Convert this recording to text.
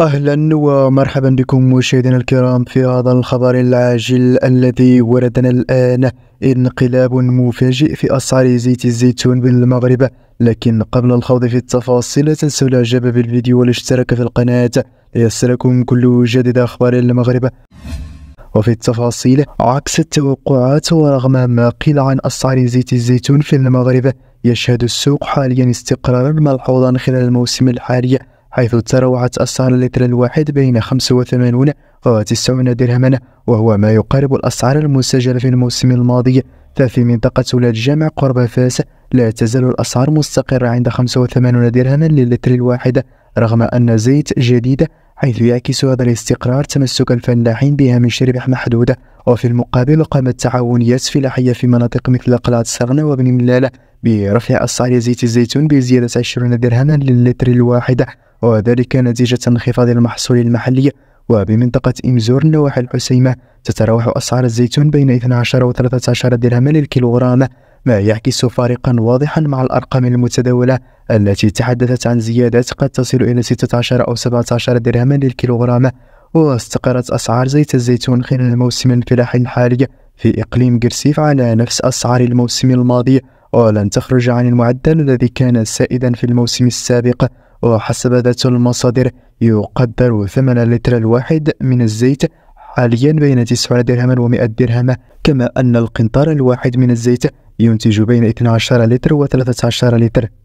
اهلا ومرحبا بكم مشاهدينا الكرام في هذا الخبر العاجل الذي وردنا الان انقلاب مفاجئ في اسعار زيت الزيتون بالمغرب لكن قبل الخوض في التفاصيل لا تنسوا الاعجاب بالفيديو والاشتراك في القناه ليصلكم كل جديد اخبار المغرب وفي التفاصيل عكس التوقعات ورغم ما قيل عن أسعار زيت الزيتون في المغرب يشهد السوق حاليا استقرارا ملحوظا خلال الموسم الحالي حيث تراوعت أسعار اللتر الواحد بين 85 و 90 درهما وهو ما يقارب الأسعار المسجلة في الموسم الماضي ففي منطقة ولاية الجامع قرب فاس لا تزال الأسعار مستقرة عند 85 درهما للتر الواحد رغم أن زيت جديد حيث يعكس هذا الاستقرار تمسك الفلاحين بها من شربح محدودة وفي المقابل قامت تعاونيات فلاحية في مناطق مثل قلعة سرنا وبن ملالة برفع أسعار زيت الزيتون بزيادة 20 درهما للتر الواحد وذلك نتيجة انخفاض المحصول المحلي وبمنطقة إمزور نواحي الحسيمة تتراوح أسعار الزيتون بين 12 و 13 درهما للكيلوغرام ما يعكس فارقا واضحا مع الأرقام المتداولة التي تحدثت عن زيادات قد تصل إلى 16 أو 17 درهما للكيلوغرام واستقرت أسعار زيت الزيتون خلال الموسم الفلاحي الحالي في إقليم قرسيف على نفس أسعار الموسم الماضي ولن تخرج عن المعدل الذي كان سائدا في الموسم السابق وحسب ذات المصادر يقدر ثمن اللتر الواحد من الزيت حاليا بين 90 درهما و100 درهم كما أن القنطار الواحد من الزيت ينتج بين 12 لتر و13 لتر